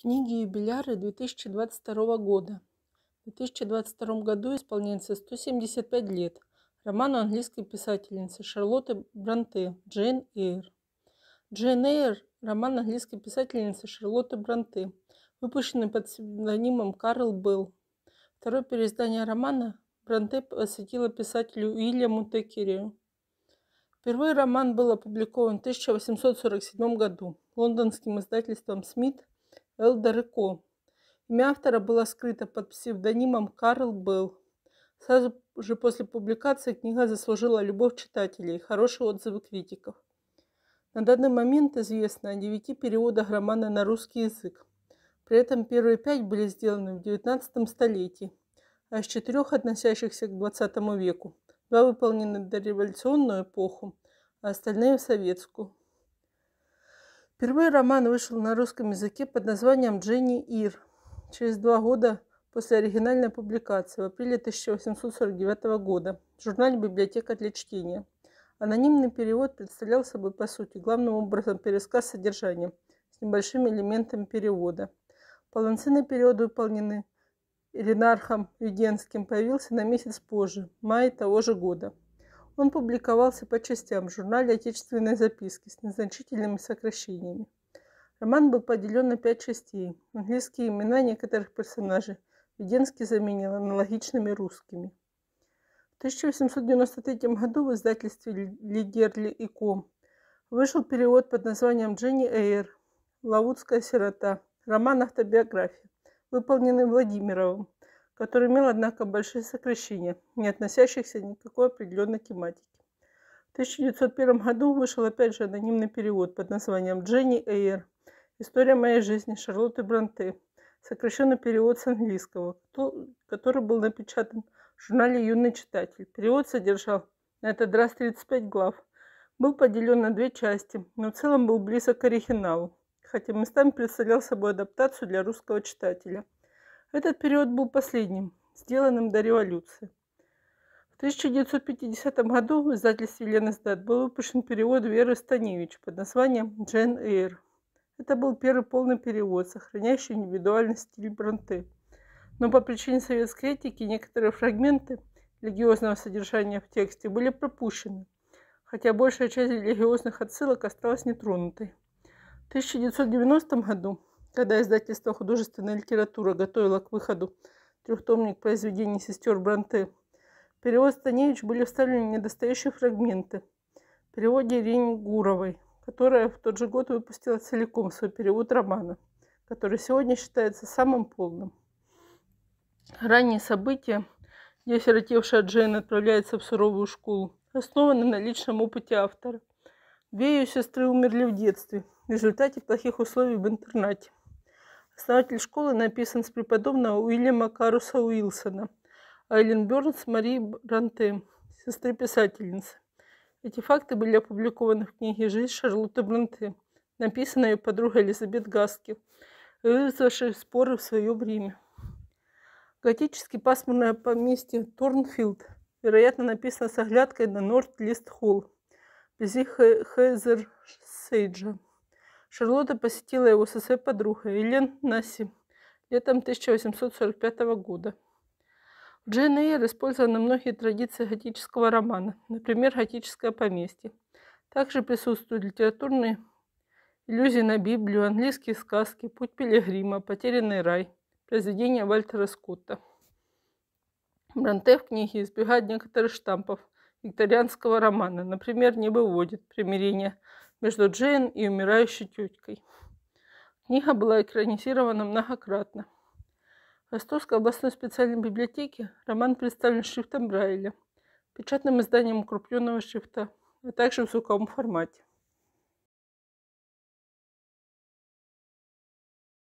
книги юбиляры 2022 года. В 2022 году исполняется 175 лет роману английской писательницы Шарлотты Бранте «Джейн Эйр». «Джейн Эйр» – роман английской писательницы Шарлотты Бранте, выпущенный под псевдонимом Карл Белл. Второе переиздание романа Бранте посвятила писателю Уильяму Текерию. Впервые роман был опубликован в 1847 году лондонским издательством «Смит» Элдереко. Имя автора было скрыто под псевдонимом Карл Белл. Сразу же после публикации книга заслужила любовь читателей и хорошие отзывы критиков. На данный момент известно о девяти переводах романа на русский язык. При этом первые пять были сделаны в XIX столетии, а из четырех, относящихся к XX веку, два выполнены до революционную эпоху, а остальные в советскую. Впервые роман вышел на русском языке под названием «Дженни Ир» через два года после оригинальной публикации в апреле 1849 года в журнале «Библиотека для чтения». Анонимный перевод представлял собой, по сути, главным образом пересказ содержания с небольшим элементом перевода. Полноценный перевод, выполненный Ренархом Юденским, появился на месяц позже, в мае того же года. Он публиковался по частям в журнале «Отечественные записки» с незначительными сокращениями. Роман был поделен на пять частей. Английские имена некоторых персонажей Веденский заменил аналогичными русскими. В 1893 году в издательстве «Лидерли и Ком» вышел перевод под названием «Дженни Эйр. Лавутская сирота. Роман-автобиография», выполненный Владимировым который имел, однако, большие сокращения, не относящихся ни к какой определенной тематике. В 1901 году вышел опять же анонимный перевод под названием «Дженни Эйр. История моей жизни Шарлотты Бранте», сокращенный перевод с английского, который был напечатан в журнале «Юный читатель». Перевод содержал на этот раз 35 глав, был поделен на две части, но в целом был близок к оригиналу, хотя местами представлял собой адаптацию для русского читателя – этот период был последним, сделанным до революции. В 1950 году в издательстве Сдат был выпущен перевод Веры Станевич под названием «Джен Эйр». Это был первый полный перевод, сохраняющий индивидуальный стиль Бронте. Но по причине советской этики некоторые фрагменты религиозного содержания в тексте были пропущены, хотя большая часть религиозных отсылок осталась нетронутой. В 1990 году когда издательство «Художественная литература» готовило к выходу трехтомник произведений сестер Бранте, в перевод Станевич были вставлены недостающие фрагменты. В переводе Ирине Гуровой, которая в тот же год выпустила целиком свой перевод романа, который сегодня считается самым полным. Ранние события, где сиротевшая Джейн отправляется в суровую школу, основаны на личном опыте автора. Две ее сестры умерли в детстве в результате плохих условий в интернате. Основатель школы написан с преподобного Уильяма Каруса Уилсона, а Эллен Бернс Марии Бранте, сестры писательницы. Эти факты были опубликованы в книге «Жизнь Шарлотты Бранте», написанной ее подругой Элизабет Гаски, вызвавшей споры в свое время. Готически пасмурное поместье Торнфилд, вероятно, написано с оглядкой на Норд Лист Холл, вблизи Хезер Сейджа. Шарлотта посетила его со своей подругой Элен Наси летом 1845 года. В Джейн Эйр использованы многие традиции готического романа, например, готическое поместье. Также присутствуют литературные иллюзии на Библию, английские сказки, путь пилигрима, потерянный рай, произведения Вальтера Скотта. Бранте в книге избегает некоторых штампов викторианского романа, например, не выводит «Примирение», между Джейн и умирающей теткой. Книга была экранизирована многократно. В Ростовской областной специальной библиотеке роман представлен шрифтом Брайля, печатным изданием укрупненного шрифта, а также в звуковом формате.